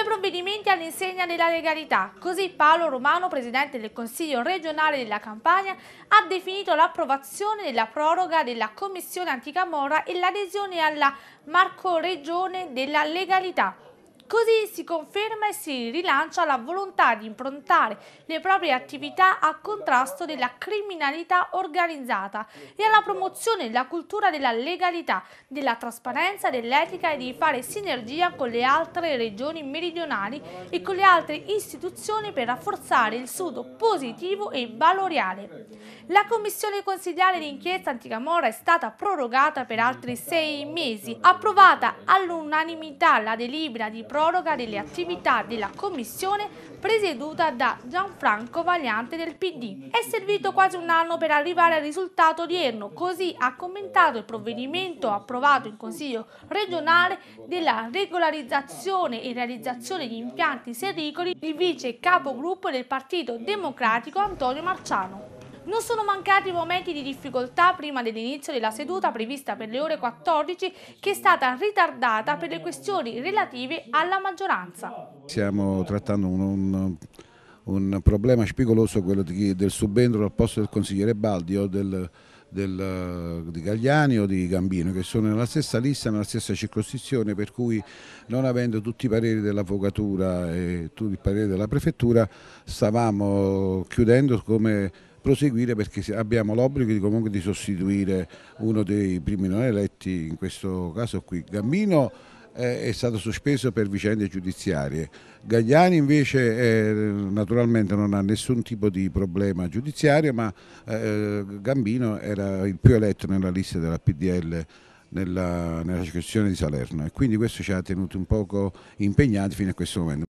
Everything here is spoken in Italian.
Due provvedimenti all'insegna della legalità, così Paolo Romano, presidente del Consiglio regionale della Campania, ha definito l'approvazione della proroga della Commissione Anticamorra e l'adesione alla Marco Regione della Legalità. Così si conferma e si rilancia la volontà di improntare le proprie attività al contrasto della criminalità organizzata e alla promozione della cultura della legalità, della trasparenza, dell'etica e di fare sinergia con le altre regioni meridionali e con le altre istituzioni per rafforzare il sudo positivo e valoriale. La commissione consigliare d'inchiesta anticamorra è stata prorogata per altri sei mesi, approvata all'unanimità la delibera di protezione proroga delle attività della commissione presieduta da Gianfranco Vagliante del PD. È servito quasi un anno per arrivare al risultato odierno, così ha commentato il provvedimento approvato in Consiglio regionale della regolarizzazione e realizzazione di impianti sericoli il vice capogruppo del Partito Democratico Antonio Marciano. Non sono mancati momenti di difficoltà prima dell'inizio della seduta prevista per le ore 14 che è stata ritardata per le questioni relative alla maggioranza. Stiamo trattando un, un, un problema spigoloso, quello di, del subentro al posto del consigliere Baldi o del, del, di Gagliani o di Gambino che sono nella stessa lista, nella stessa circoscrizione per cui non avendo tutti i pareri dell'avvocatura e tutti i pareri della prefettura stavamo chiudendo come proseguire perché abbiamo l'obbligo di, di sostituire uno dei primi non eletti, in questo caso qui Gambino eh, è stato sospeso per vicende giudiziarie. Gagliani invece eh, naturalmente non ha nessun tipo di problema giudiziario, ma eh, eh Gambino era il più eletto nella lista della PDL nella, nella circoscrizione di Salerno e quindi questo ci ha tenuti un poco impegnati fino a questo momento.